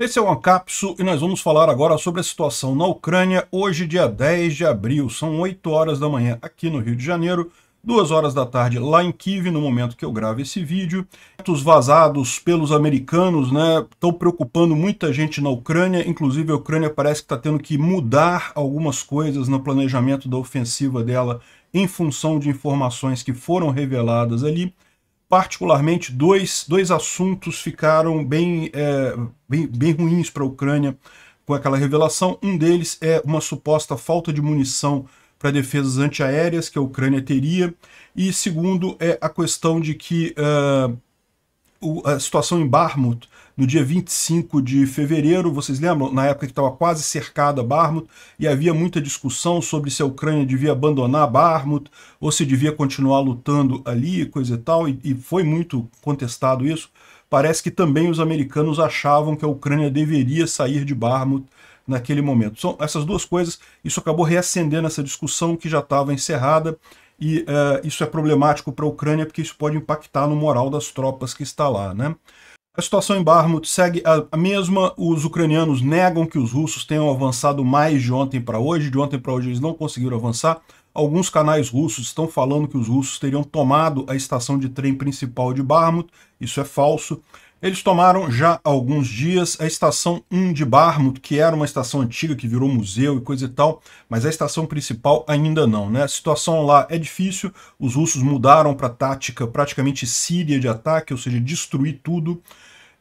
Esse é o Ancapsu e nós vamos falar agora sobre a situação na Ucrânia hoje, dia 10 de abril. São 8 horas da manhã aqui no Rio de Janeiro, 2 horas da tarde lá em Kiev, no momento que eu gravo esse vídeo. Os vazados pelos americanos né, estão preocupando muita gente na Ucrânia, inclusive a Ucrânia parece que está tendo que mudar algumas coisas no planejamento da ofensiva dela em função de informações que foram reveladas ali particularmente dois, dois assuntos ficaram bem, é, bem, bem ruins para a Ucrânia com aquela revelação. Um deles é uma suposta falta de munição para defesas antiaéreas que a Ucrânia teria. E segundo é a questão de que uh, o, a situação em Barmouth no dia 25 de fevereiro, vocês lembram? Na época que estava quase cercada Barmouth e havia muita discussão sobre se a Ucrânia devia abandonar Barmouth ou se devia continuar lutando ali, coisa e tal, e, e foi muito contestado isso. Parece que também os americanos achavam que a Ucrânia deveria sair de Barmouth naquele momento. São essas duas coisas, isso acabou reacendendo essa discussão que já estava encerrada e uh, isso é problemático para a Ucrânia porque isso pode impactar no moral das tropas que está lá. Né? A situação em Barmut segue a, mesma, os ucranianos negam que os russos tenham avançado mais de ontem para hoje, de ontem para hoje eles não conseguiram avançar. Alguns canais russos estão falando que os russos teriam tomado a estação de trem principal de Barmut, isso é falso. Eles tomaram já há alguns dias a estação 1 de Barmouth, que era uma estação antiga que virou museu e coisa e tal, mas a estação principal ainda não, né? A situação lá é difícil, os russos mudaram para tática praticamente síria de ataque, ou seja, destruir tudo.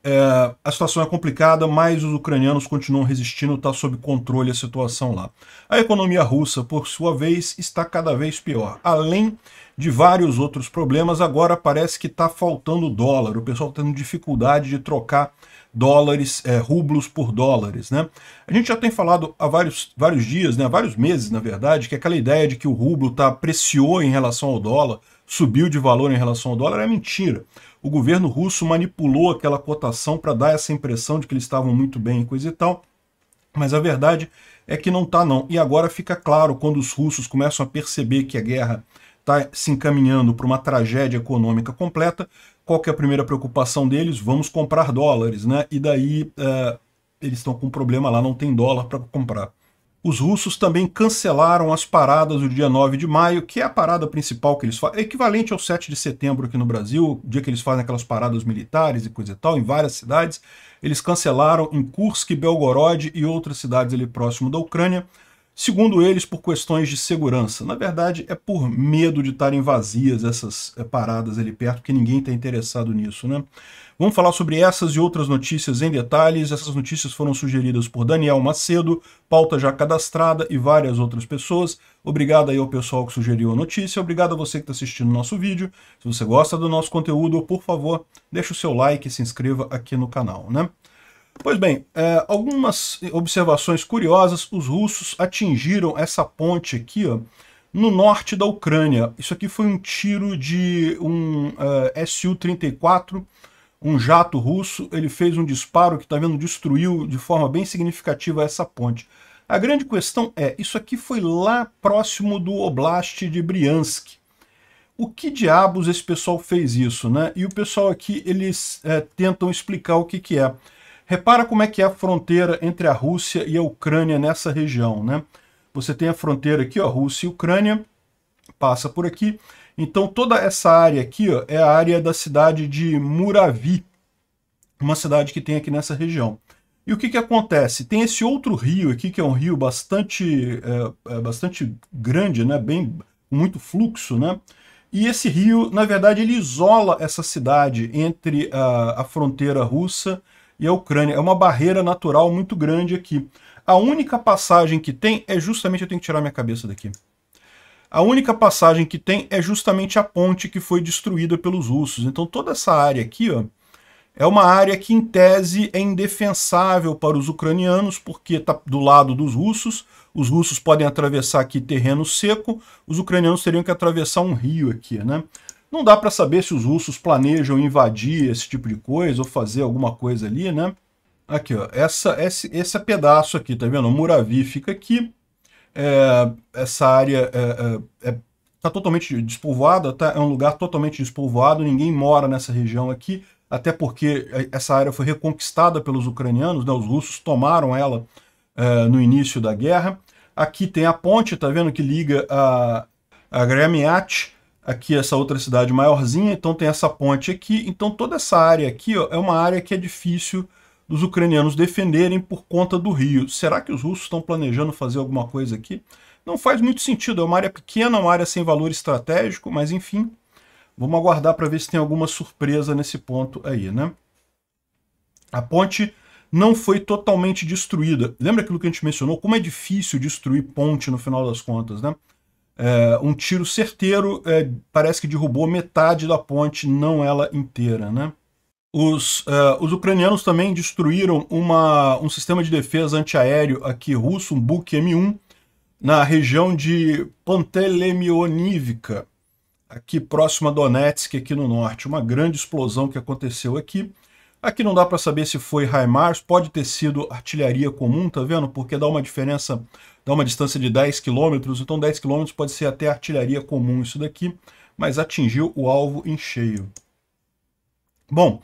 É, a situação é complicada, mas os ucranianos continuam resistindo, está sob controle a situação lá. A economia russa, por sua vez, está cada vez pior. Além de vários outros problemas, agora parece que está faltando dólar. O pessoal está tendo dificuldade de trocar dólares, é, rublos por dólares. Né? A gente já tem falado há vários, vários dias, né, há vários meses, na verdade, que aquela ideia de que o rublo tá, apreciou em relação ao dólar, subiu de valor em relação ao dólar, é mentira. O governo russo manipulou aquela cotação para dar essa impressão de que eles estavam muito bem e coisa e tal, mas a verdade é que não tá não. E agora fica claro quando os russos começam a perceber que a guerra está se encaminhando para uma tragédia econômica completa, qual que é a primeira preocupação deles? Vamos comprar dólares, né? E daí é, eles estão com um problema lá, não tem dólar para comprar. Os russos também cancelaram as paradas do dia 9 de maio, que é a parada principal que eles fazem, é equivalente ao 7 de setembro aqui no Brasil, dia que eles fazem aquelas paradas militares e coisa e tal, em várias cidades. Eles cancelaram em Kursk, Belgorod e outras cidades ali próximo da Ucrânia segundo eles, por questões de segurança. Na verdade, é por medo de estarem vazias essas eh, paradas ali perto, porque ninguém está interessado nisso, né? Vamos falar sobre essas e outras notícias em detalhes. Essas notícias foram sugeridas por Daniel Macedo, pauta já cadastrada e várias outras pessoas. Obrigado aí ao pessoal que sugeriu a notícia, obrigado a você que está assistindo o nosso vídeo. Se você gosta do nosso conteúdo, por favor, deixe o seu like e se inscreva aqui no canal, né? Pois bem, é, algumas observações curiosas. Os russos atingiram essa ponte aqui, ó, no norte da Ucrânia. Isso aqui foi um tiro de um é, Su-34, um jato russo. Ele fez um disparo que, está vendo, destruiu de forma bem significativa essa ponte. A grande questão é, isso aqui foi lá próximo do Oblast de Briansk. O que diabos esse pessoal fez isso, né? E o pessoal aqui, eles é, tentam explicar o que que é. Repara como é que é a fronteira entre a Rússia e a Ucrânia nessa região, né? Você tem a fronteira aqui, ó, Rússia e Ucrânia, passa por aqui. Então toda essa área aqui, ó, é a área da cidade de Muravi, uma cidade que tem aqui nessa região. E o que, que acontece? Tem esse outro rio aqui, que é um rio bastante, é, é bastante grande, né? Bem, muito fluxo, né? E esse rio, na verdade, ele isola essa cidade entre a, a fronteira russa e a Ucrânia. É uma barreira natural muito grande aqui. A única passagem que tem é justamente. Eu tenho que tirar minha cabeça daqui. A única passagem que tem é justamente a ponte que foi destruída pelos russos. Então toda essa área aqui ó, é uma área que, em tese, é indefensável para os ucranianos, porque está do lado dos russos. Os russos podem atravessar aqui terreno seco, os ucranianos teriam que atravessar um rio aqui, né? Não dá para saber se os russos planejam invadir esse tipo de coisa ou fazer alguma coisa ali, né? Aqui, ó, essa, esse, esse é pedaço aqui, tá vendo? O Muravi fica aqui. É, essa área é, é, é tá totalmente despovoada, tá? É um lugar totalmente despovoado, ninguém mora nessa região aqui, até porque essa área foi reconquistada pelos ucranianos, né? Os russos tomaram ela é, no início da guerra. Aqui tem a ponte, tá vendo? Que liga a, a Gremiat aqui essa outra cidade maiorzinha, então tem essa ponte aqui. Então toda essa área aqui ó, é uma área que é difícil dos ucranianos defenderem por conta do rio. Será que os russos estão planejando fazer alguma coisa aqui? Não faz muito sentido, é uma área pequena, uma área sem valor estratégico, mas enfim, vamos aguardar para ver se tem alguma surpresa nesse ponto aí, né? A ponte não foi totalmente destruída. Lembra aquilo que a gente mencionou? Como é difícil destruir ponte no final das contas, né? É, um tiro certeiro é, parece que derrubou metade da ponte, não ela inteira. Né? Os, uh, os ucranianos também destruíram uma, um sistema de defesa antiaéreo aqui russo, um Buk M1, na região de Pantelemionivka, aqui próxima a Donetsk, aqui no norte. Uma grande explosão que aconteceu aqui. Aqui não dá para saber se foi HIMARS, pode ter sido artilharia comum, tá vendo? Porque dá uma diferença, dá uma distância de 10 km, então 10 km pode ser até artilharia comum isso daqui, mas atingiu o alvo em cheio. Bom,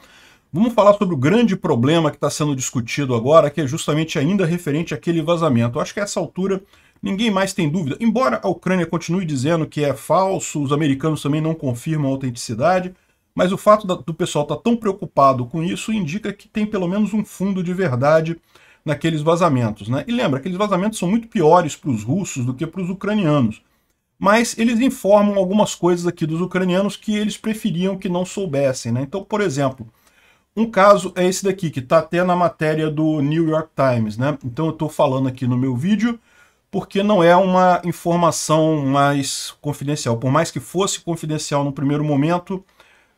Vamos falar sobre o grande problema que está sendo discutido agora, que é justamente ainda referente àquele vazamento. Eu acho que a essa altura ninguém mais tem dúvida. Embora a Ucrânia continue dizendo que é falso, os americanos também não confirmam a autenticidade, mas o fato do pessoal estar tá tão preocupado com isso indica que tem pelo menos um fundo de verdade naqueles vazamentos. Né? E lembra, aqueles vazamentos são muito piores para os russos do que para os ucranianos. Mas eles informam algumas coisas aqui dos ucranianos que eles preferiam que não soubessem. Né? Então, por exemplo, um caso é esse daqui, que está até na matéria do New York Times. Né? Então eu estou falando aqui no meu vídeo, porque não é uma informação mais confidencial. Por mais que fosse confidencial no primeiro momento,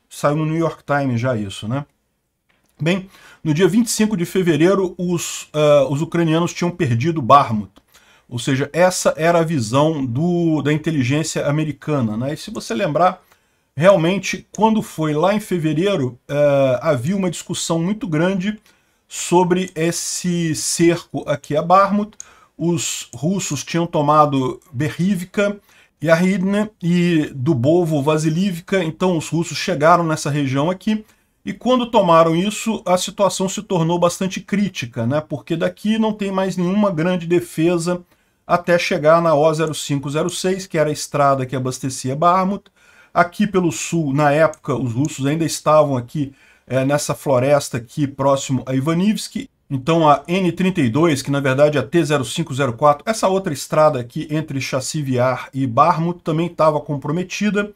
Saiu no New York Times já isso, né? Bem, no dia 25 de fevereiro, os, uh, os ucranianos tinham perdido Barmut. Ou seja, essa era a visão do, da inteligência americana. Né? E se você lembrar, realmente, quando foi lá em fevereiro, uh, havia uma discussão muito grande sobre esse cerco aqui a Barmut. Os russos tinham tomado Berrivka, e a Bovo e Vasilivka, então os russos chegaram nessa região aqui, e quando tomaram isso, a situação se tornou bastante crítica, né? porque daqui não tem mais nenhuma grande defesa até chegar na O0506, que era a estrada que abastecia Barmut. Aqui pelo sul, na época, os russos ainda estavam aqui é, nessa floresta aqui próximo a Ivanivsk. Então a N32, que na verdade é a T0504, essa outra estrada aqui entre Chassiviar e Barmut também estava comprometida.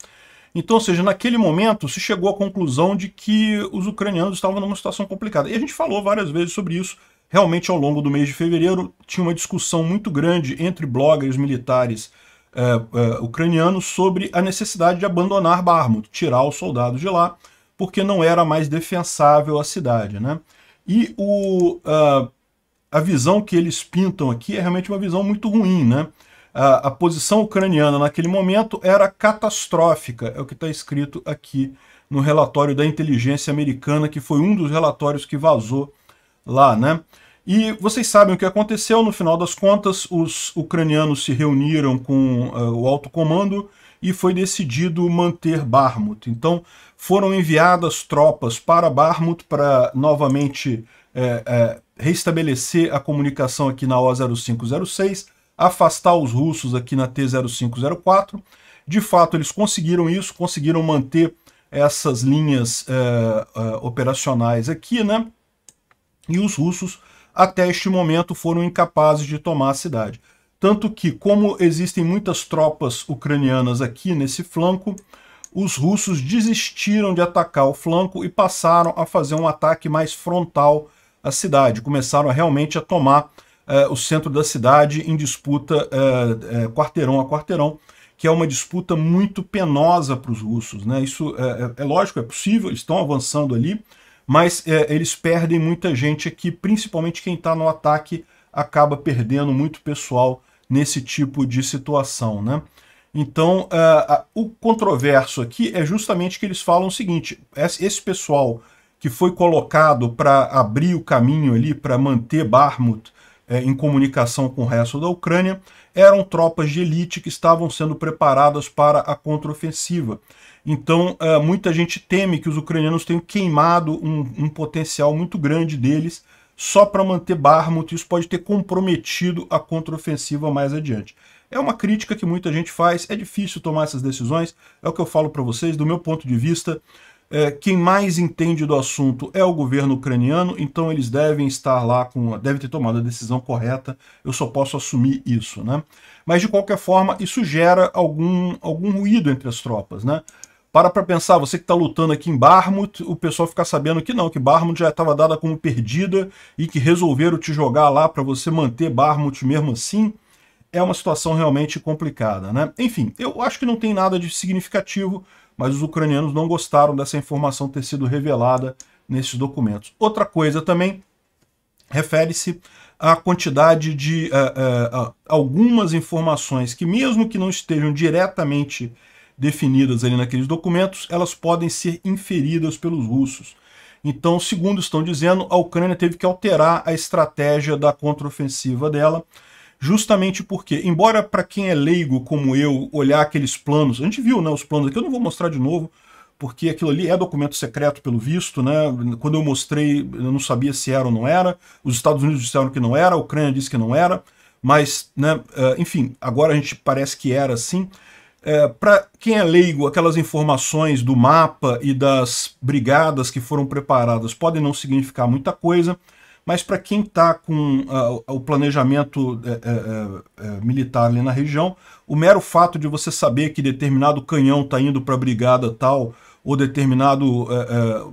Então, ou seja, naquele momento se chegou à conclusão de que os ucranianos estavam numa situação complicada. E a gente falou várias vezes sobre isso. Realmente, ao longo do mês de fevereiro, tinha uma discussão muito grande entre bloggers militares eh, eh, ucranianos sobre a necessidade de abandonar Barmut, tirar os soldados de lá, porque não era mais defensável a cidade, né? E o, a, a visão que eles pintam aqui é realmente uma visão muito ruim, né? A, a posição ucraniana naquele momento era catastrófica, é o que está escrito aqui no relatório da inteligência americana, que foi um dos relatórios que vazou lá, né? E vocês sabem o que aconteceu, no final das contas, os ucranianos se reuniram com uh, o alto comando e foi decidido manter Barmut. Então foram enviadas tropas para Barmut para novamente é, é, restabelecer a comunicação aqui na O0506, afastar os russos aqui na T0504. De fato, eles conseguiram isso, conseguiram manter essas linhas é, é, operacionais aqui, né? E os russos, até este momento, foram incapazes de tomar a cidade. Tanto que, como existem muitas tropas ucranianas aqui nesse flanco, os russos desistiram de atacar o flanco e passaram a fazer um ataque mais frontal à cidade. Começaram realmente a tomar eh, o centro da cidade em disputa eh, eh, quarteirão a quarteirão, que é uma disputa muito penosa para os russos. Né? Isso eh, eh, é, lógico, é possível, eles estão avançando ali, mas eh, eles perdem muita gente aqui, principalmente quem está no ataque acaba perdendo muito pessoal nesse tipo de situação, né? Então, uh, uh, o controverso aqui é justamente que eles falam o seguinte, esse pessoal que foi colocado para abrir o caminho ali, para manter Barmut é, em comunicação com o resto da Ucrânia, eram tropas de elite que estavam sendo preparadas para a contraofensiva. Então, uh, muita gente teme que os ucranianos tenham queimado um, um potencial muito grande deles só para manter Barmont, isso pode ter comprometido a contraofensiva mais adiante. É uma crítica que muita gente faz, é difícil tomar essas decisões, é o que eu falo para vocês, do meu ponto de vista, é, quem mais entende do assunto é o governo ucraniano, então eles devem estar lá, com, devem ter tomado a decisão correta, eu só posso assumir isso, né? Mas de qualquer forma, isso gera algum, algum ruído entre as tropas, né? Para para pensar, você que está lutando aqui em Barmut, o pessoal ficar sabendo que não, que Barmut já estava dada como perdida e que resolveram te jogar lá para você manter Barmut mesmo assim, é uma situação realmente complicada, né? Enfim, eu acho que não tem nada de significativo, mas os ucranianos não gostaram dessa informação ter sido revelada nesses documentos. Outra coisa também refere-se à quantidade de uh, uh, uh, algumas informações que, mesmo que não estejam diretamente definidas ali naqueles documentos, elas podem ser inferidas pelos russos. Então, segundo estão dizendo, a Ucrânia teve que alterar a estratégia da contraofensiva dela, justamente porque, embora para quem é leigo como eu olhar aqueles planos, a gente viu né, os planos aqui, eu não vou mostrar de novo, porque aquilo ali é documento secreto pelo visto, né? Quando eu mostrei, eu não sabia se era ou não era, os Estados Unidos disseram que não era, a Ucrânia disse que não era, mas, né, eh, enfim, agora a gente parece que era assim. É, para quem é leigo, aquelas informações do mapa e das brigadas que foram preparadas podem não significar muita coisa, mas para quem está com uh, o planejamento é, é, é, militar ali na região, o mero fato de você saber que determinado canhão está indo para a brigada tal, ou determinado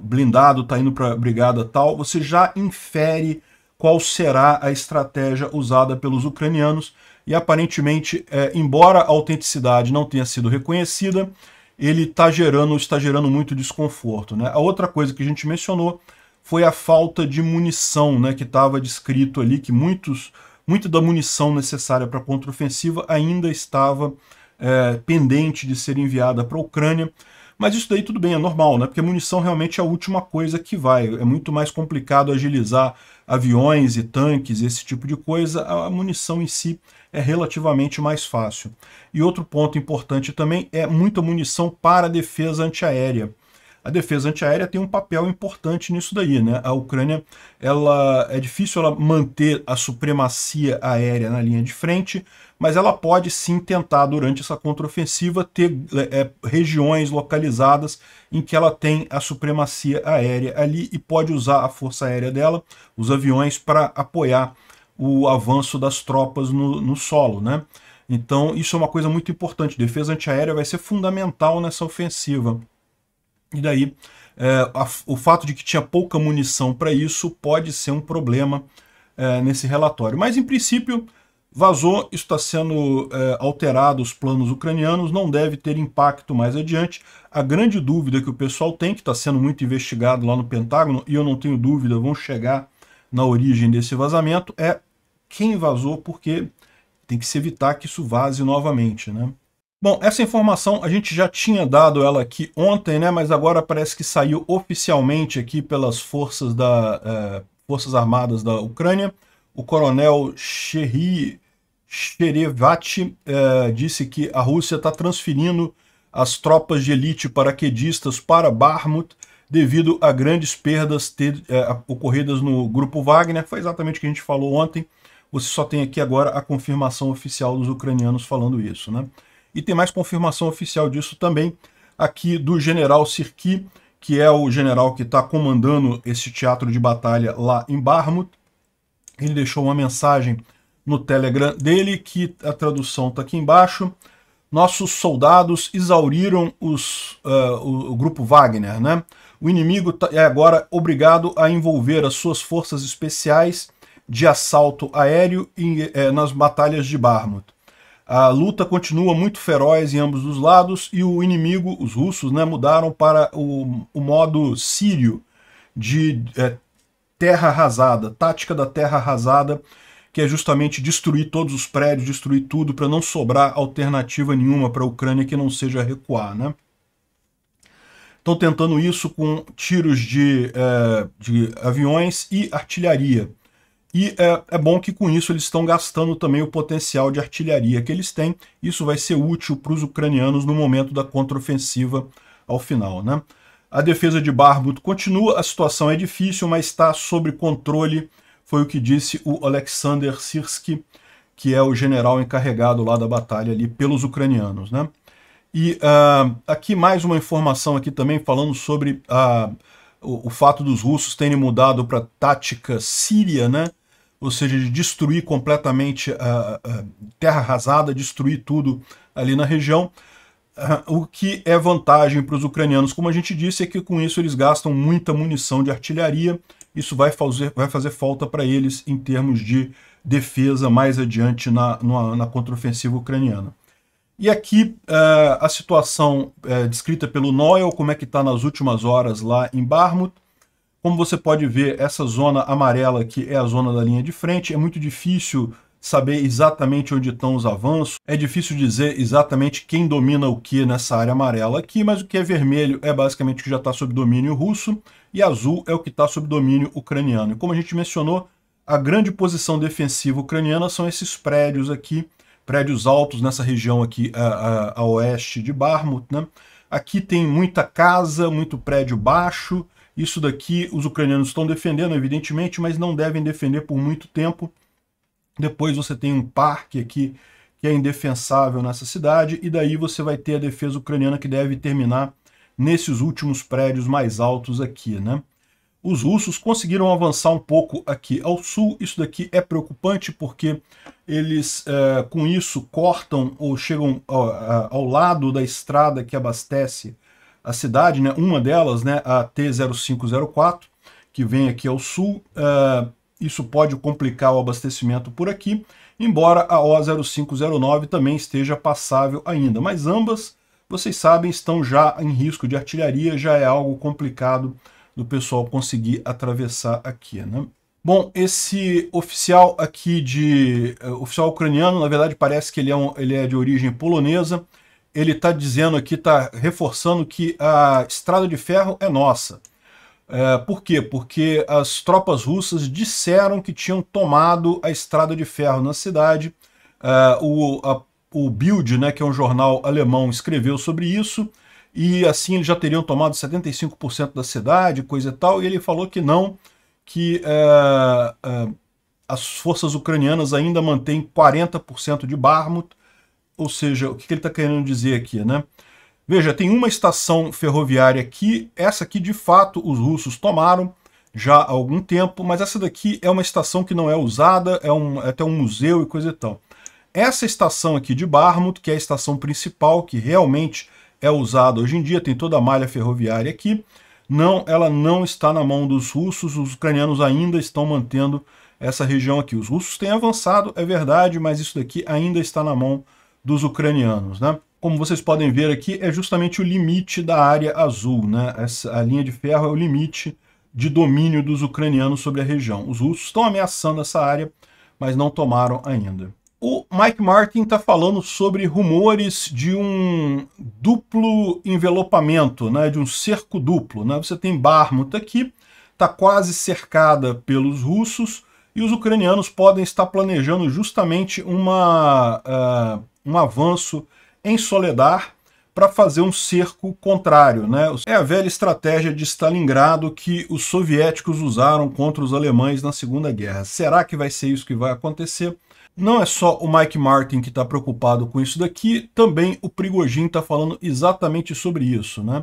blindado está indo para a brigada tal, você já infere qual será a estratégia usada pelos ucranianos e aparentemente, é, embora a autenticidade não tenha sido reconhecida, ele está gerando, está gerando muito desconforto. Né? A outra coisa que a gente mencionou foi a falta de munição né, que estava descrito ali, que muitos, muita da munição necessária para a contraofensiva ainda estava é, pendente de ser enviada para a Ucrânia. Mas isso daí tudo bem, é normal, né? Porque munição realmente é a última coisa que vai. É muito mais complicado agilizar aviões e tanques, esse tipo de coisa. A munição em si é relativamente mais fácil. E outro ponto importante também é muita munição para defesa antiaérea a defesa antiaérea tem um papel importante nisso daí, né? A Ucrânia, ela é difícil ela manter a supremacia aérea na linha de frente, mas ela pode sim tentar, durante essa contraofensiva, ter é, é, regiões localizadas em que ela tem a supremacia aérea ali e pode usar a força aérea dela, os aviões, para apoiar o avanço das tropas no, no solo, né? Então, isso é uma coisa muito importante. Defesa antiaérea vai ser fundamental nessa ofensiva. E daí, é, a, o fato de que tinha pouca munição para isso pode ser um problema é, nesse relatório. Mas, em princípio, Vazou, está sendo é, alterado os planos ucranianos, não deve ter impacto mais adiante. A grande dúvida que o pessoal tem, que está sendo muito investigado lá no Pentágono, e eu não tenho dúvida, vão chegar na origem desse vazamento, é quem vazou, porque tem que se evitar que isso vaze novamente, né? Bom, essa informação a gente já tinha dado ela aqui ontem, né? Mas agora parece que saiu oficialmente aqui pelas forças, da, eh, forças armadas da Ucrânia o coronel Cheri, eh, disse que a Rússia está transferindo as tropas de elite paraquedistas para Barmut devido a grandes perdas ter, eh, ocorridas no grupo Wagner. Foi exatamente o que a gente falou ontem. Você só tem aqui agora a confirmação oficial dos ucranianos falando isso. Né? E tem mais confirmação oficial disso também aqui do general Sirki, que é o general que está comandando esse teatro de batalha lá em Barmut. Ele deixou uma mensagem no Telegram dele, que a tradução está aqui embaixo. Nossos soldados exauriram os, uh, o, o, grupo Wagner, né? O inimigo tá, é agora obrigado a envolver as suas forças especiais de assalto aéreo eh, nas batalhas de Barmut. A luta continua muito feroz em ambos os lados e o inimigo, os russos, né, mudaram para o, o modo sírio de eh, terra arrasada, tática da terra arrasada, que é justamente destruir todos os prédios, destruir tudo, para não sobrar alternativa nenhuma para a Ucrânia que não seja recuar, né? Estão tentando isso com tiros de, é, de aviões e artilharia. E é, é, bom que com isso eles estão gastando também o potencial de artilharia que eles têm. Isso vai ser útil para os ucranianos no momento da contraofensiva ao final, né? A defesa de Barbuto continua, a situação é difícil, mas está sob controle, foi o que disse o Alexander Sirsky, que é o general encarregado lá da batalha ali pelos ucranianos, né? E uh, aqui mais uma informação aqui também falando sobre uh, o, o, fato dos russos terem mudado para tática síria, né? Ou seja, de destruir completamente a, ah, a terra arrasada, destruir tudo ali na região o que é vantagem para os ucranianos, como a gente disse, é que com isso eles gastam muita munição de artilharia, isso vai fazer, vai fazer falta para eles em termos de defesa mais adiante na, na, na contraofensiva ucraniana. E aqui uh, a situação uh, descrita pelo Noel, como é que está nas últimas horas lá em Barmut. Como você pode ver, essa zona amarela aqui é a zona da linha de frente, é muito difícil saber exatamente onde estão os avanços. É difícil dizer exatamente quem domina o que nessa área amarela aqui, mas o que é vermelho é basicamente o que já está sob domínio russo e azul é o que está sob domínio ucraniano. E como a gente mencionou, a grande posição defensiva ucraniana são esses prédios aqui, prédios altos nessa região aqui a, a, a oeste de Barmut. Né? Aqui tem muita casa, muito prédio baixo. Isso daqui os ucranianos estão defendendo, evidentemente, mas não devem defender por muito tempo depois você tem um parque aqui que é indefensável nessa cidade, e daí você vai ter a defesa ucraniana que deve terminar nesses últimos prédios mais altos aqui, né? Os russos conseguiram avançar um pouco aqui ao sul, isso daqui é preocupante porque eles é, com isso cortam ou chegam ao, ao, lado da estrada que abastece a cidade, né? uma delas, né, a T0504, que vem aqui ao sul, eh, isso pode complicar o abastecimento por aqui, embora a O0509 também esteja passável ainda, mas ambas, vocês sabem, estão já em risco de artilharia, já é algo complicado do pessoal conseguir atravessar aqui, né? Bom, esse oficial aqui de... Uh, oficial ucraniano, na verdade parece que ele é, um, ele é de origem polonesa, ele está dizendo aqui, está reforçando que a estrada de ferro é nossa. É, por quê? Porque as tropas russas disseram que tinham tomado a estrada de ferro na cidade. É, o, a, o Bild, né, que é um jornal alemão, escreveu sobre isso. E assim eles já teriam tomado 75% da cidade, coisa e tal. E ele falou que não, que é, é as forças ucranianas ainda mantêm 40% de Barmut. Ou seja, o que, que ele está querendo dizer aqui, né? Veja, tem uma estação ferroviária aqui, essa aqui de fato os russos tomaram já há algum tempo, mas essa daqui é uma estação que não é usada, é, um, é até um museu e coisa e tal. Essa estação aqui de Barmut, que é a estação principal, que realmente é usada hoje em dia, tem toda a malha ferroviária aqui, não, ela não está na mão dos russos, os ucranianos ainda estão mantendo essa região aqui. Os russos têm avançado, é verdade, mas isso daqui ainda está na mão dos ucranianos, né? como vocês podem ver aqui, é justamente o limite da área azul. Né? Essa, a linha de ferro é o limite de domínio dos ucranianos sobre a região. Os russos estão ameaçando essa área, mas não tomaram ainda. O Mike Martin está falando sobre rumores de um duplo envelopamento, né, de um cerco duplo. Né? Você tem Barmut aqui, está quase cercada pelos russos, e os ucranianos podem estar planejando justamente uma, uh, um avanço em soledar para fazer um cerco contrário. Né? É a velha estratégia de Stalingrado que os soviéticos usaram contra os alemães na Segunda Guerra. Será que vai ser isso que vai acontecer? Não é só o Mike Martin que está preocupado com isso daqui, também o Prigogine está falando exatamente sobre isso. Né?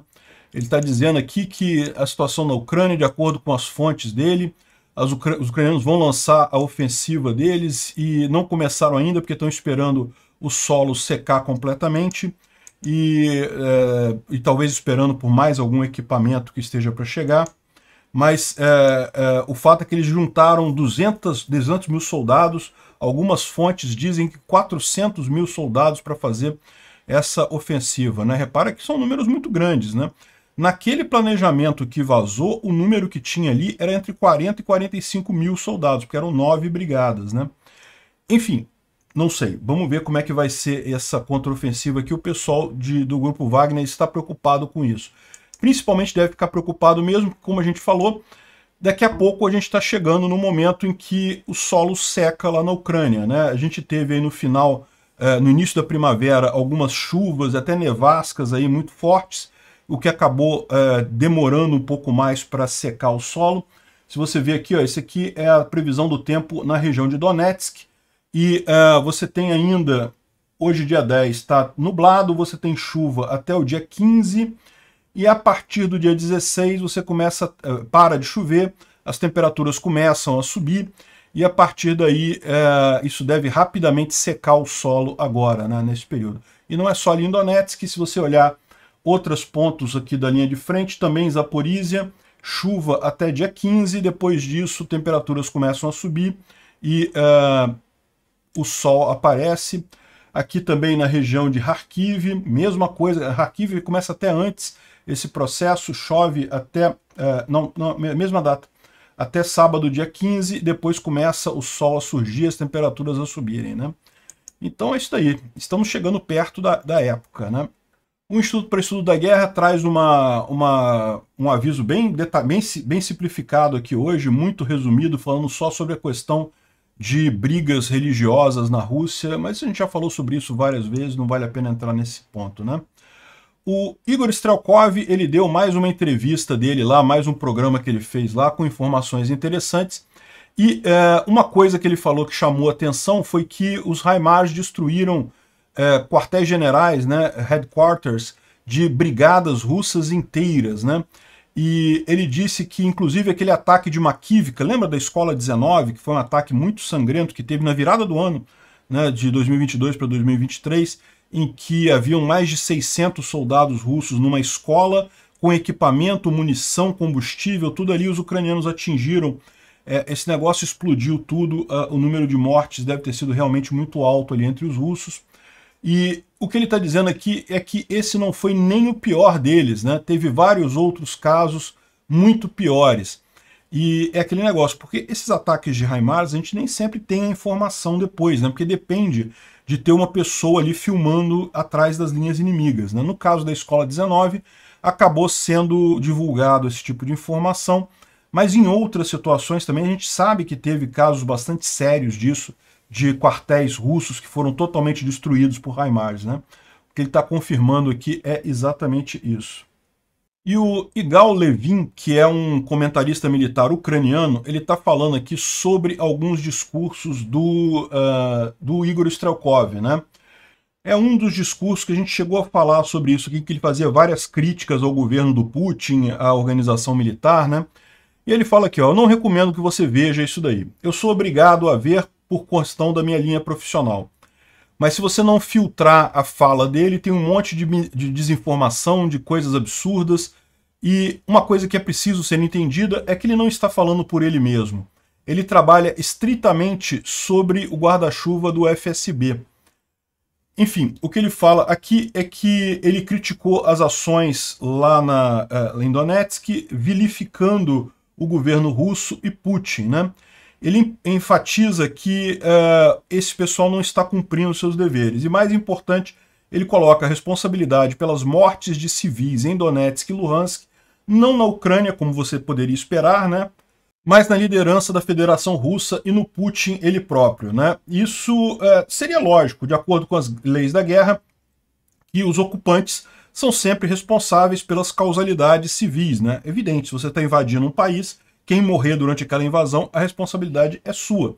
Ele está dizendo aqui que a situação na Ucrânia, de acordo com as fontes dele, ucra os ucranianos vão lançar a ofensiva deles e não começaram ainda porque estão esperando o solo secar completamente e, é, e talvez esperando por mais algum equipamento que esteja para chegar. Mas é, é, o fato é que eles juntaram 200, 200 mil soldados, algumas fontes dizem que 400 mil soldados para fazer essa ofensiva. Né? Repara que são números muito grandes, né? Naquele planejamento que vazou, o número que tinha ali era entre 40 e 45 mil soldados, porque eram nove brigadas, né? Enfim, não sei. Vamos ver como é que vai ser essa contraofensiva aqui. O pessoal de, do grupo Wagner está preocupado com isso. Principalmente deve ficar preocupado mesmo, como a gente falou, daqui a pouco a gente está chegando no momento em que o solo seca lá na Ucrânia, né? A gente teve aí no final, eh, no início da primavera, algumas chuvas, até nevascas aí muito fortes, o que acabou é, demorando um pouco mais para secar o solo. Se você ver aqui, ó, esse aqui é a previsão do tempo na região de Donetsk. E é, você tem ainda, hoje dia 10 está nublado, você tem chuva até o dia 15. E a partir do dia 16 você começa, é, para de chover, as temperaturas começam a subir. E a partir daí, é, isso deve rapidamente secar o solo agora, né, nesse período. E não é só ali em Donetsk, se você olhar Outros pontos aqui da linha de frente, também Zaporizia chuva até dia 15, depois disso temperaturas começam a subir e uh, o sol aparece. Aqui também na região de Kharkiv, mesma coisa, Kharkiv começa até antes esse processo, chove até, uh, não, não, mesma data, até sábado, dia 15, depois começa o sol a surgir, as temperaturas a subirem, né? Então é isso aí, estamos chegando perto da, da época, né? Um instituto para estudo da guerra traz uma, uma, um aviso bem, bem, bem simplificado aqui hoje, muito resumido, falando só sobre a questão de brigas religiosas na Rússia, mas a gente já falou sobre isso várias vezes, não vale a pena entrar nesse ponto, né? O Igor Strelkov, ele deu mais uma entrevista dele lá, mais um programa que ele fez lá, com informações interessantes, e é, uma coisa que ele falou que chamou atenção foi que os Raimars destruíram é, quartéis generais, né, headquarters de brigadas russas inteiras, né? E ele disse que, inclusive, aquele ataque de Makivka, lembra da Escola 19, que foi um ataque muito sangrento que teve na virada do ano, né, de 2022 para 2023, em que haviam mais de 600 soldados russos numa escola com equipamento, munição, combustível, tudo ali os ucranianos atingiram. É, esse negócio explodiu tudo, uh, o número de mortes deve ter sido realmente muito alto ali entre os russos. E o que ele está dizendo aqui é que esse não foi nem o pior deles, né? Teve vários outros casos muito piores. E é aquele negócio, porque esses ataques de Raimars a gente nem sempre tem a informação depois, né? Porque depende de ter uma pessoa ali filmando atrás das linhas inimigas. Né? No caso da Escola 19, acabou sendo divulgado esse tipo de informação, mas em outras situações também a gente sabe que teve casos bastante sérios disso, de quartéis russos que foram totalmente destruídos por Raimares. Né? O que ele está confirmando aqui é exatamente isso. E o Igal Levin, que é um comentarista militar ucraniano, ele está falando aqui sobre alguns discursos do, uh, do Igor Strelkov. Né? É um dos discursos que a gente chegou a falar sobre isso aqui, que ele fazia várias críticas ao governo do Putin, à organização militar, né? E ele fala aqui, ó, eu não recomendo que você veja isso daí. Eu sou obrigado a ver por questão da minha linha profissional. Mas se você não filtrar a fala dele, tem um monte de, de desinformação, de coisas absurdas. E uma coisa que é preciso ser entendida é que ele não está falando por ele mesmo. Ele trabalha estritamente sobre o guarda-chuva do FSB. Enfim, o que ele fala aqui é que ele criticou as ações lá na, em eh, Donetsk, vilificando o governo russo e Putin, né? ele enfatiza que uh, esse pessoal não está cumprindo seus deveres. E mais importante, ele coloca a responsabilidade pelas mortes de civis em Donetsk e Luhansk, não na Ucrânia, como você poderia esperar, né? mas na liderança da Federação Russa e no Putin ele próprio. Né? Isso uh, seria lógico, de acordo com as leis da guerra, que os ocupantes são sempre responsáveis pelas causalidades civis. Né? Evidente, se você está invadindo um país, quem morrer durante aquela invasão, a responsabilidade é sua.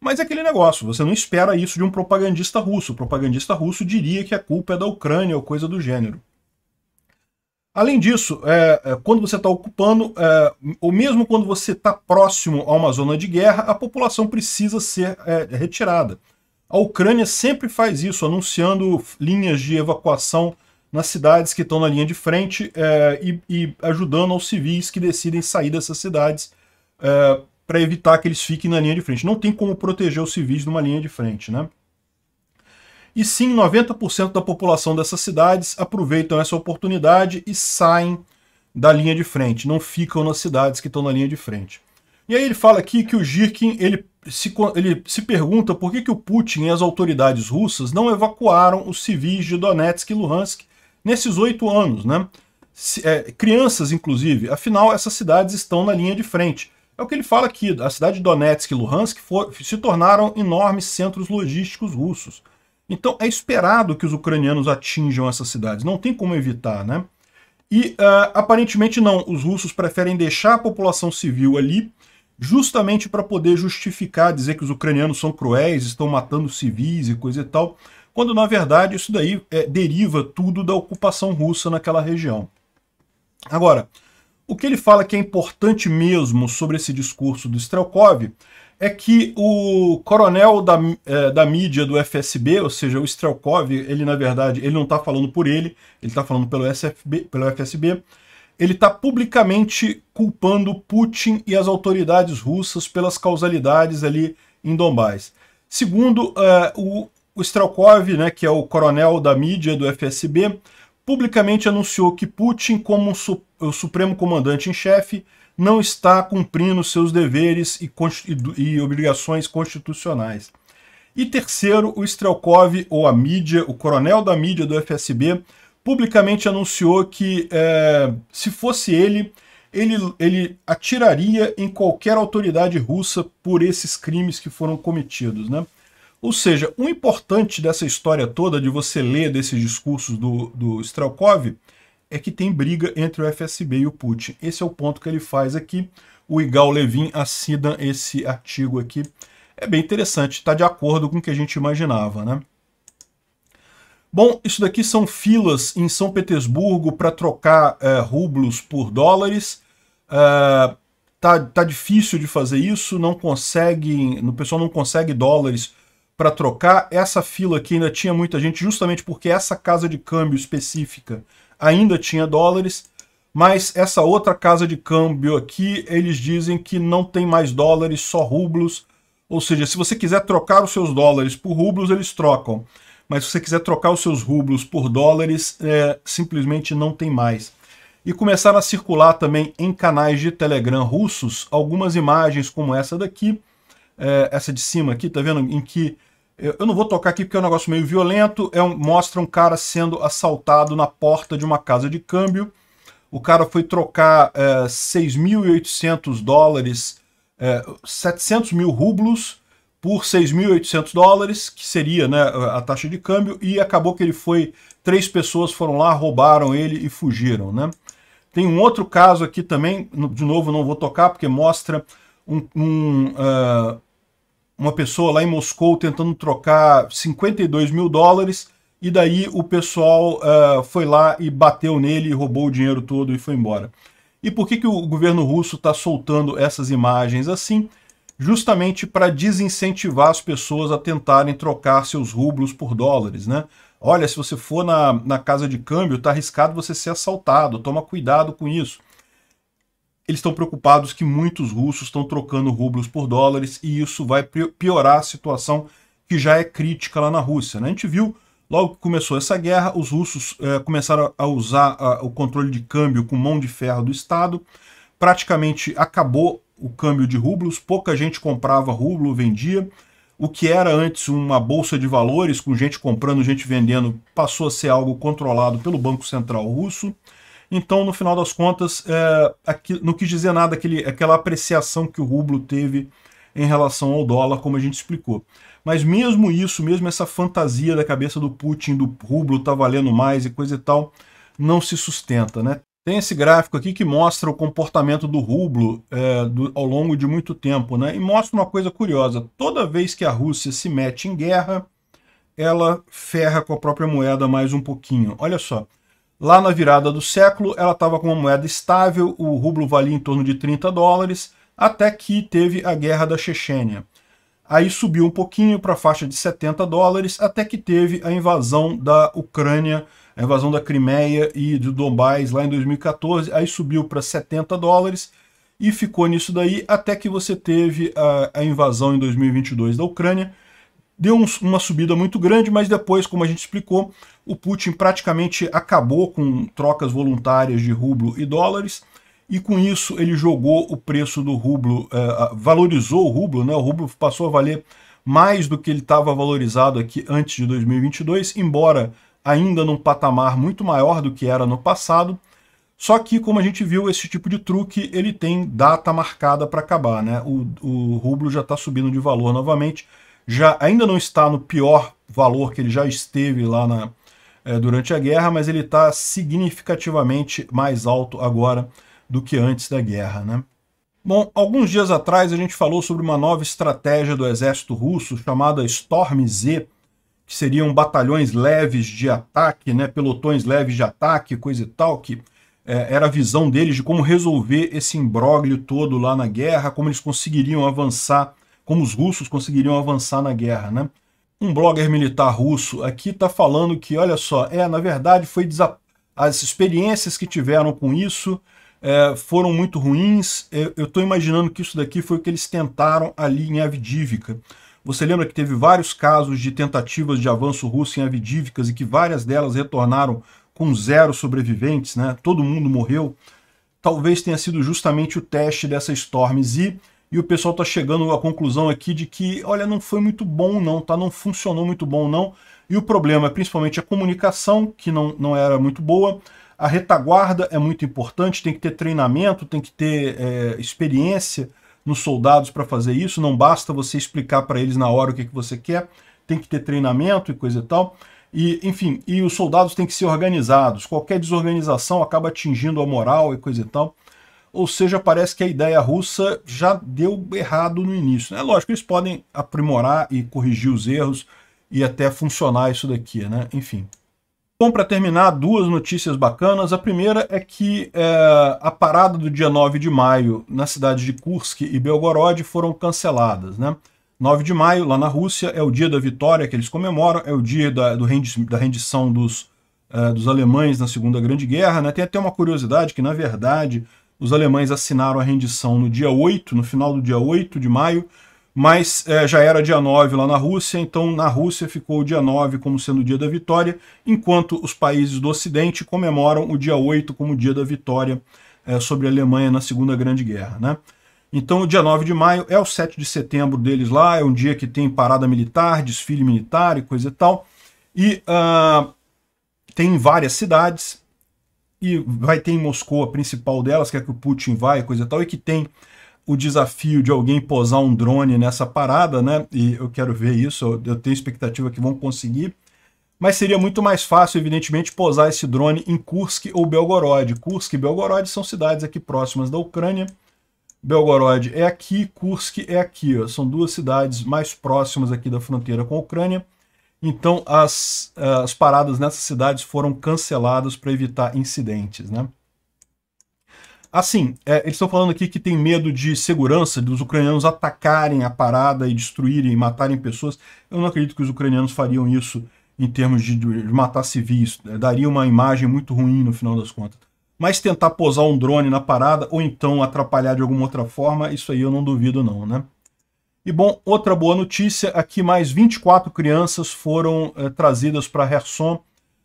Mas é aquele negócio, você não espera isso de um propagandista russo. O propagandista russo diria que a culpa é da Ucrânia ou coisa do gênero. Além disso, é, é quando você está ocupando, é, ou mesmo quando você está próximo a uma zona de guerra, a população precisa ser é, retirada. A Ucrânia sempre faz isso, anunciando linhas de evacuação nas cidades que estão na linha de frente é, e, e, ajudando aos civis que decidem sair dessas cidades é, eh, para evitar que eles fiquem na linha de frente. Não tem como proteger os civis numa linha de frente, né? E sim, 90% da população dessas cidades aproveitam essa oportunidade e saem da linha de frente, não ficam nas cidades que estão na linha de frente. E aí ele fala aqui que o Girkin ele se, ele se pergunta por que, que o Putin e as autoridades russas não evacuaram os civis de Donetsk e Luhansk nesses oito anos, né? é, crianças, inclusive. Afinal, essas cidades estão na linha de frente. É o que ele fala aqui, a cidade de Donetsk e Luhansk for, se tornaram enormes centros logísticos russos. Então é esperado que os ucranianos atinjam essas cidades, não tem como evitar, né? E uh, aparentemente não, os russos preferem deixar a população civil ali justamente para poder justificar, dizer que os ucranianos são cruéis, estão matando civis e coisa e tal quando na verdade isso daí é, deriva tudo da ocupação russa naquela região. Agora, o que ele fala que é importante mesmo sobre esse discurso do Strelkov é que o coronel da, é, da mídia do FSB, ou seja, o Strelkov, ele na verdade ele não está falando por ele, ele está falando pelo, SFB, pelo FSB, ele está publicamente culpando Putin e as autoridades russas pelas causalidades ali em Dombás. Segundo uh, o o Strelkov, né, que é o coronel da mídia do FSB, publicamente anunciou que Putin, como su o supremo comandante em chefe, não está cumprindo seus deveres e, e, e obrigações constitucionais. E terceiro, o Strelkov, ou a mídia, o coronel da mídia do FSB, publicamente anunciou que, é, se fosse ele, ele, ele atiraria em qualquer autoridade russa por esses crimes que foram cometidos. Né? Ou seja, o importante dessa história toda, de você ler desses discursos do, do Strelkov, é que tem briga entre o FSB e o Putin. Esse é o ponto que ele faz aqui. O Igal Levin assina esse artigo aqui. É bem interessante, está de acordo com o que a gente imaginava, né? Bom, isso daqui são filas em São Petersburgo para trocar é, rublos por dólares. É, tá, tá difícil de fazer isso, não conseguem, o pessoal não consegue dólares para trocar. Essa fila aqui ainda tinha muita gente, justamente porque essa casa de câmbio específica ainda tinha dólares, mas essa outra casa de câmbio aqui, eles dizem que não tem mais dólares, só rublos. Ou seja, se você quiser trocar os seus dólares por rublos, eles trocam. Mas se você quiser trocar os seus rublos por dólares, é, simplesmente não tem mais. E começaram a circular também em canais de Telegram russos algumas imagens como essa daqui, é, essa de cima aqui, tá vendo? Em que eu não vou tocar aqui porque é um negócio meio violento. É um, mostra um cara sendo assaltado na porta de uma casa de câmbio. O cara foi trocar é, 6.800 dólares, é, 700 mil rublos por 6.800 dólares, que seria né, a taxa de câmbio, e acabou que ele foi... Três pessoas foram lá, roubaram ele e fugiram. Né? Tem um outro caso aqui também, de novo não vou tocar porque mostra um, um uh, uma pessoa lá em Moscou tentando trocar 52 mil dólares e daí o pessoal uh, foi lá e bateu nele, roubou o dinheiro todo e foi embora. E por que, que o governo russo está soltando essas imagens assim? Justamente para desincentivar as pessoas a tentarem trocar seus rublos por dólares, né? Olha, se você for na, na casa de câmbio, está arriscado você ser assaltado, toma cuidado com isso eles estão preocupados que muitos russos estão trocando rublos por dólares e isso vai piorar a situação que já é crítica lá na Rússia. Né? A gente viu, logo que começou essa guerra, os russos eh, começaram a usar a, o controle de câmbio com mão de ferro do Estado, praticamente acabou o câmbio de rublos, pouca gente comprava rublo, vendia, o que era antes uma bolsa de valores, com gente comprando, gente vendendo, passou a ser algo controlado pelo Banco Central Russo, então, no final das contas, é, aqui, não quis dizer nada aquele, aquela apreciação que o rublo teve em relação ao dólar, como a gente explicou. Mas mesmo isso, mesmo essa fantasia da cabeça do Putin, do rublo tá valendo mais e coisa e tal, não se sustenta, né? Tem esse gráfico aqui que mostra o comportamento do rublo é, do, ao longo de muito tempo, né? E mostra uma coisa curiosa. Toda vez que a Rússia se mete em guerra, ela ferra com a própria moeda mais um pouquinho. Olha só, Lá na virada do século, ela estava com uma moeda estável, o rublo valia em torno de 30 dólares, até que teve a Guerra da Chechênia. Aí subiu um pouquinho para a faixa de 70 dólares, até que teve a invasão da Ucrânia, a invasão da Crimeia e do Donbás lá em 2014. Aí subiu para 70 dólares e ficou nisso daí até que você teve a, a invasão em 2022 da Ucrânia. Deu um, uma subida muito grande, mas depois, como a gente explicou, o Putin praticamente acabou com trocas voluntárias de rublo e dólares, e com isso ele jogou o preço do rublo, eh, valorizou o rublo, né? o rublo passou a valer mais do que ele estava valorizado aqui antes de 2022, embora ainda num patamar muito maior do que era no passado, só que, como a gente viu, esse tipo de truque ele tem data marcada para acabar. Né? O, o rublo já está subindo de valor novamente, já ainda não está no pior valor que ele já esteve lá na, é, durante a guerra, mas ele está significativamente mais alto agora do que antes da guerra. Né? Bom, alguns dias atrás a gente falou sobre uma nova estratégia do exército russo chamada Storm Z, que seriam batalhões leves de ataque, né, pelotões leves de ataque, coisa e tal, que é, era a visão deles de como resolver esse imbróglio todo lá na guerra, como eles conseguiriam avançar, como os russos conseguiriam avançar na guerra, né? um blogger militar russo aqui está falando que, olha só, é, na verdade, foi as experiências que tiveram com isso é, foram muito ruins. É, eu estou imaginando que isso daqui foi o que eles tentaram ali em Avdívika. Você lembra que teve vários casos de tentativas de avanço russo em Avdívicas e que várias delas retornaram com zero sobreviventes, né? Todo mundo morreu. Talvez tenha sido justamente o teste dessa Storm Z e o pessoal está chegando à conclusão aqui de que, olha, não foi muito bom não, tá? não funcionou muito bom não, e o problema é principalmente a comunicação, que não, não era muito boa, a retaguarda é muito importante, tem que ter treinamento, tem que ter é, experiência nos soldados para fazer isso, não basta você explicar para eles na hora o que, que você quer, tem que ter treinamento e coisa e tal, e, enfim, e os soldados têm que ser organizados, qualquer desorganização acaba atingindo a moral e coisa e tal, ou seja, parece que a ideia russa já deu errado no início. É né? lógico, eles podem aprimorar e corrigir os erros e até funcionar isso daqui, né? Enfim. Bom, para terminar, duas notícias bacanas. A primeira é que é, a parada do dia 9 de maio na cidade de Kursk e Belgorod foram canceladas, né? 9 de maio, lá na Rússia, é o dia da vitória que eles comemoram, é o dia da, rendi da rendição dos, é, dos alemães na Segunda Grande Guerra, né? Tem até uma curiosidade que, na verdade, os alemães assinaram a rendição no dia 8, no final do dia 8 de maio, mas é, já era dia 9 lá na Rússia, então na Rússia ficou o dia 9 como sendo o dia da vitória, enquanto os países do Ocidente comemoram o dia 8 como o dia da vitória é, sobre a Alemanha na Segunda Grande Guerra. Né? Então, o dia 9 de maio é o 7 de setembro deles lá, é um dia que tem parada militar, desfile militar e coisa e tal. E uh, tem várias cidades, e vai ter em Moscou a principal delas, que é que o Putin vai, coisa e tal, e que tem o desafio de alguém posar um drone nessa parada, né? E eu quero ver isso, eu tenho expectativa que vão conseguir. Mas seria muito mais fácil, evidentemente, posar esse drone em Kursk ou Belgorod. Kursk e Belgorod são cidades aqui próximas da Ucrânia. Belgorod é aqui, Kursk é aqui. Ó. São duas cidades mais próximas aqui da fronteira com a Ucrânia. Então as, eh, as paradas nessas cidades foram canceladas para evitar incidentes, né? Assim, é, eles estão falando aqui que tem medo de segurança, dos ucranianos atacarem a parada e destruírem, matarem pessoas. Eu não acredito que os ucranianos fariam isso em termos de, de matar civis. Né? Daria uma imagem muito ruim no final das contas. Mas tentar posar um drone na parada ou então atrapalhar de alguma outra forma, isso aí eu não duvido não, né? E bom, outra boa notícia, aqui é mais 24 crianças foram é, trazidas para Kherson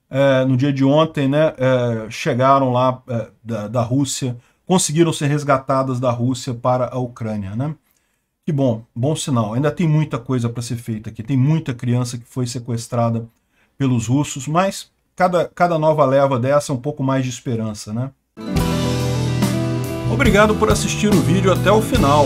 é, eh, no dia de ontem, né? É, chegaram lá da, da, Rússia, conseguiram ser resgatadas da Rússia para a Ucrânia, né? Que bom, bom sinal. Ainda tem muita coisa para ser feita aqui, tem muita criança que foi sequestrada pelos russos, mas cada, cada nova leva dessa é um pouco mais de esperança, né? Obrigado por assistir o vídeo até o final.